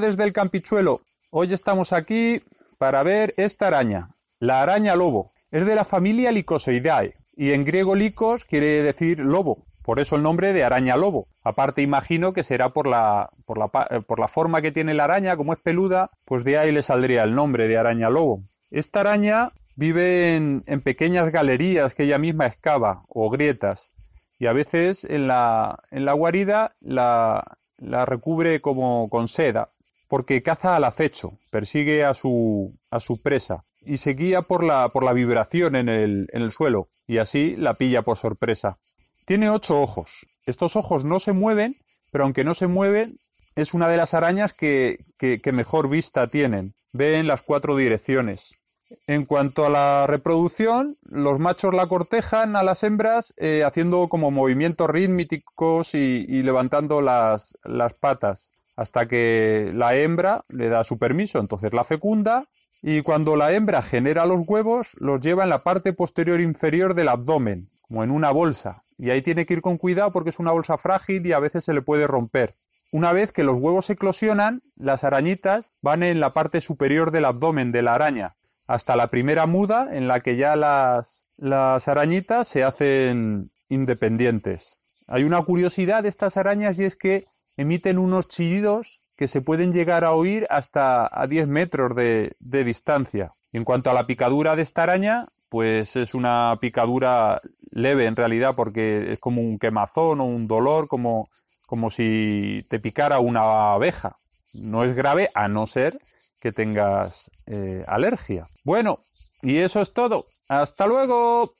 desde el Campichuelo. Hoy estamos aquí para ver esta araña, la araña lobo. Es de la familia Lycosoidae y en griego lycos quiere decir lobo. Por eso el nombre de araña lobo. Aparte imagino que será por la, eh, por la, forma que tiene la araña, como es peluda, pues de ahí le saldría el nombre de araña lobo. Esta araña vive en, en pequeñas galerías que ella misma excava o grietas y a veces en la, guarida la, recubre como con seda, porque caza al acecho, persigue a su, presa y se guía por la, por la vibración en el, suelo y así la pilla por sorpresa. Tiene ocho ojos. Estos ojos no se mueven, pero aunque no se mueven, es una de las arañas que mejor vista tienen. Ve en las cuatro direcciones. En cuanto a la reproducción, los machos la cortejan a las hembras eh, haciendo como movimientos rítmicos y, levantando las, las, patas hasta que la hembra le da su permiso, entonces la fecunda y cuando la hembra genera los huevos los lleva en la parte posterior inferior del abdomen, como en una bolsa, y ahí tiene que ir con cuidado porque es una bolsa frágil y a veces se le puede romper. Una vez que los huevos eclosionan, las arañitas van en la parte superior del abdomen de la araña, hasta la primera muda en la que ya las, arañitas se hacen independientes. Hay una curiosidad de estas arañas y es que emiten unos chillidos que se pueden llegar a oír hasta a 10 metros de, distancia. en cuanto a la picadura de esta araña, pues es una picadura leve en realidad porque es como un quemazón o un dolor, como, como si te picara una abeja. No es grave a no ser que tengas eh, alergia. Bueno, y eso es todo. Hasta luego.